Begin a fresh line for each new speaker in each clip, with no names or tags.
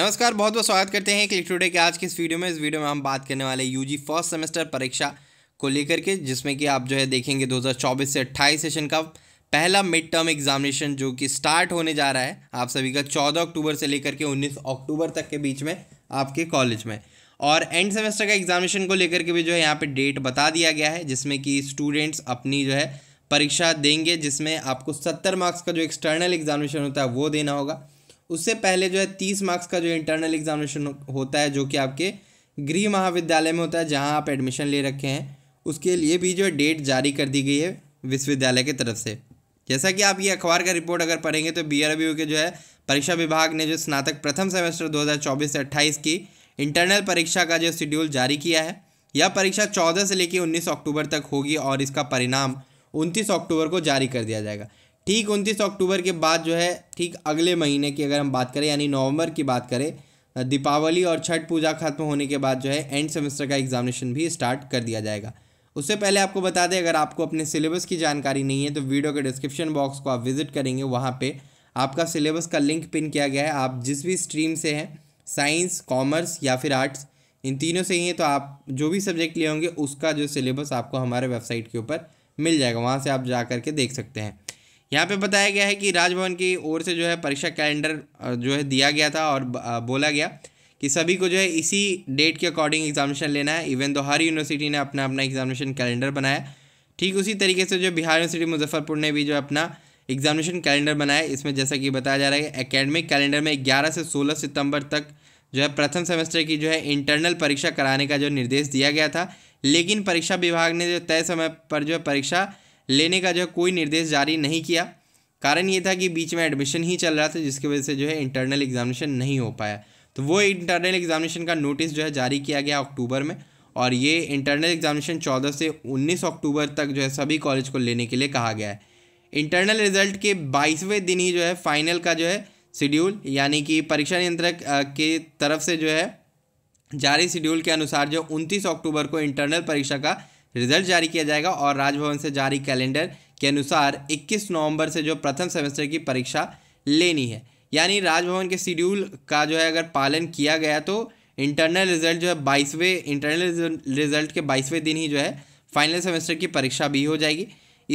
नमस्कार बहुत बहुत स्वागत करते हैं क्लिक टुडे के आज के इस वीडियो में इस वीडियो में हम बात करने वाले यूजी फर्स्ट सेमेस्टर परीक्षा को लेकर के जिसमें कि आप जो है देखेंगे 2024 से 28 सेशन का पहला मिड टर्म एग्जामिनेशन जो कि स्टार्ट होने जा रहा है आप सभी का 14 अक्टूबर से लेकर के 19 अक्टूबर तक के बीच में आपके कॉलेज में और एंड सेमेस्टर का एग्जामिनेशन को लेकर के भी जो है यहाँ पर डेट बता दिया गया है जिसमें कि स्टूडेंट्स अपनी जो है परीक्षा देंगे जिसमें आपको सत्तर मार्क्स का जो एक्सटर्नल एग्जामिनेशन होता है वो देना होगा उससे पहले जो है तीस मार्क्स का जो इंटरनल एग्जामिनेशन होता है जो कि आपके गृह महाविद्यालय में होता है जहाँ आप एडमिशन ले रखे हैं उसके लिए भी जो है डेट जारी कर दी गई है विश्वविद्यालय की तरफ से जैसा कि आप ये अखबार का रिपोर्ट अगर पढ़ेंगे तो बी के जो है परीक्षा विभाग ने जो स्नातक प्रथम सेमेस्टर 2024 से 28 की इंटरनल परीक्षा का जो शेड्यूल जारी किया है यह परीक्षा 14 से लेकर 19 अक्टूबर तक होगी और इसका परिणाम 29 अक्टूबर को जारी कर दिया जाएगा ठीक उनतीस अक्टूबर के बाद जो है ठीक अगले महीने की अगर हम बात करें यानी नवंबर की बात करें दीपावली और छठ पूजा खत्म होने के बाद जो है एंड सेमेस्टर का एग्जामिनेशन भी स्टार्ट कर दिया जाएगा उससे पहले आपको बता दें अगर आपको अपने सिलेबस की जानकारी नहीं है तो वीडियो के डिस्क्रिप्शन बॉक्स को आप विजिट करेंगे वहाँ पर आपका सिलेबस का लिंक पिन किया गया है आप जिस भी स्ट्रीम से हैं साइंस कॉमर्स या फिर आर्ट्स इन तीनों से ही हैं तो आप जो भी सब्जेक्ट लिए होंगे उसका जो सिलेबस आपको हमारे वेबसाइट के ऊपर मिल जाएगा वहाँ से आप जा करके देख सकते हैं यहाँ पे बताया गया है कि राजभवन की ओर से जो है परीक्षा कैलेंडर जो है दिया गया था और बोला गया कि सभी को जो है इसी डेट के अकॉर्डिंग एग्जामिनेशन लेना है इवन तो हर यूनिवर्सिटी ने अपना अपना एग्जामिनेशन कैलेंडर बनाया ठीक उसी तरीके से जो बिहार यूनिवर्सिटी मुजफ्फरपुर ने भी जो अपना एग्जामिनेशन कैलेंडर बनाया इसमें जैसा कि बताया जा रहा है एकेडमिक कैलेंडर में ग्यारह से सोलह सितंबर तक जो है प्रथम सेमेस्टर की जो है इंटरनल परीक्षा कराने का जो निर्देश दिया गया था लेकिन परीक्षा विभाग ने जो तय समय पर जो है परीक्षा लेने का जो है कोई निर्देश जारी नहीं किया कारण ये था कि बीच में एडमिशन ही चल रहा था जिसकी वजह से जो है इंटरनल एग्जामिनेशन नहीं हो पाया तो वो इंटरनल एग्जामिनेशन का नोटिस जो है जारी किया गया अक्टूबर में और ये इंटरनल एग्जामिनेशन 14 से 19 अक्टूबर तक जो है सभी कॉलेज को लेने के लिए कहा गया है इंटरनल रिजल्ट के बाईसवें दिन ही जो है फाइनल का जो है शेड्यूल यानी कि परीक्षा नियंत्रक के तरफ से जो है जारी शेड्यूल के अनुसार जो उनतीस अक्टूबर को इंटरनल परीक्षा का रिजल्ट जारी किया जाएगा और राजभवन से जारी कैलेंडर के अनुसार 21 नवंबर से जो प्रथम सेमेस्टर की परीक्षा लेनी है यानी राजभवन के शेड्यूल का जो है अगर पालन किया गया तो इंटरनल रिजल्ट जो है बाईसवें इंटरनल रिजल्ट के बाईसवें दिन ही जो है फाइनल सेमेस्टर की परीक्षा भी हो जाएगी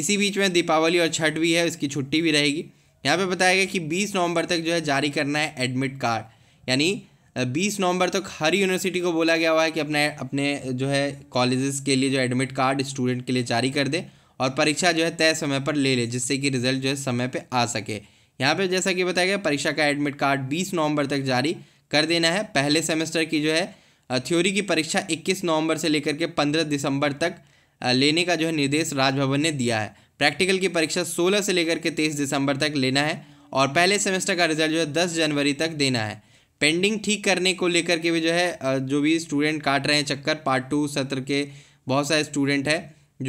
इसी बीच में दीपावली और छठ भी है उसकी छुट्टी भी रहेगी यहाँ पे बताया गया कि 20 नवंबर तक जो है जारी करना है एडमिट कार्ड यानी बीस नवंबर तक हर यूनिवर्सिटी को बोला गया हुआ है कि अपने अपने जो है कॉलेजेस के लिए जो एडमिट कार्ड स्टूडेंट के लिए जारी कर दे और परीक्षा जो है तय समय पर ले ले जिससे कि रिजल्ट जो है समय पर आ सके यहाँ पे जैसा कि बताया गया परीक्षा का एडमिट कार्ड बीस नवंबर तक जारी कर देना है पहले सेमेस्टर की जो है थ्योरी की परीक्षा इक्कीस नवंबर से लेकर के पंद्रह दिसंबर तक लेने का जो है निर्देश राजभवन ने दिया है प्रैक्टिकल की परीक्षा सोलह से लेकर के तेईस दिसंबर तक लेना है और पहले सेमेस्टर का रिजल्ट जो है दस जनवरी तक देना है पेंडिंग ठीक करने को लेकर के भी जो है जो भी स्टूडेंट काट रहे हैं चक्कर पार्ट टू सत्र के बहुत सारे स्टूडेंट हैं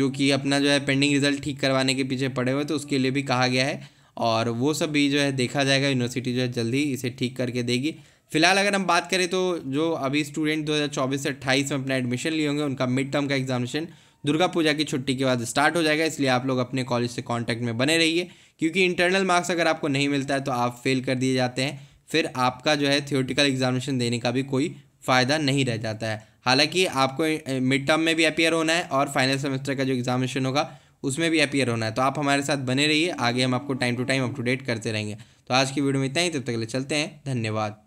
जो कि अपना जो है पेंडिंग रिजल्ट ठीक करवाने के पीछे पड़े हुए तो उसके लिए भी कहा गया है और वो सब भी जो है देखा जाएगा यूनिवर्सिटी जो है जल्दी इसे ठीक करके देगी फिलहाल अगर हम बात करें तो जो अभी स्टूडेंट 2024 से 28 में अपना एडमिशन लिए होंगे उनका मिड टर्म का एग्जामिनेशन दुर्गा पूजा की छुट्टी के बाद स्टार्ट हो जाएगा इसलिए आप लोग अपने कॉलेज से कांटेक्ट में बने रहिए क्योंकि इंटरनल मार्क्स अगर आपको नहीं मिलता है तो आप फेल कर दिए जाते हैं फिर आपका जो है थियोटिकल एग्जामिनेशन देने का भी कोई फ़ायदा नहीं रह जाता है हालांकि आपको मिड टर्म में भी अपियर होना है और फाइनल सेमेस्टर का जो एग्जामिनेशन होगा उसमें भी अपियर होना है तो आप हमारे साथ बने रहिए आगे हम आपको time to time up to date करते रहेंगे तो आज की वीडियो में इतना ही तब तक ले चलते हैं धन्यवाद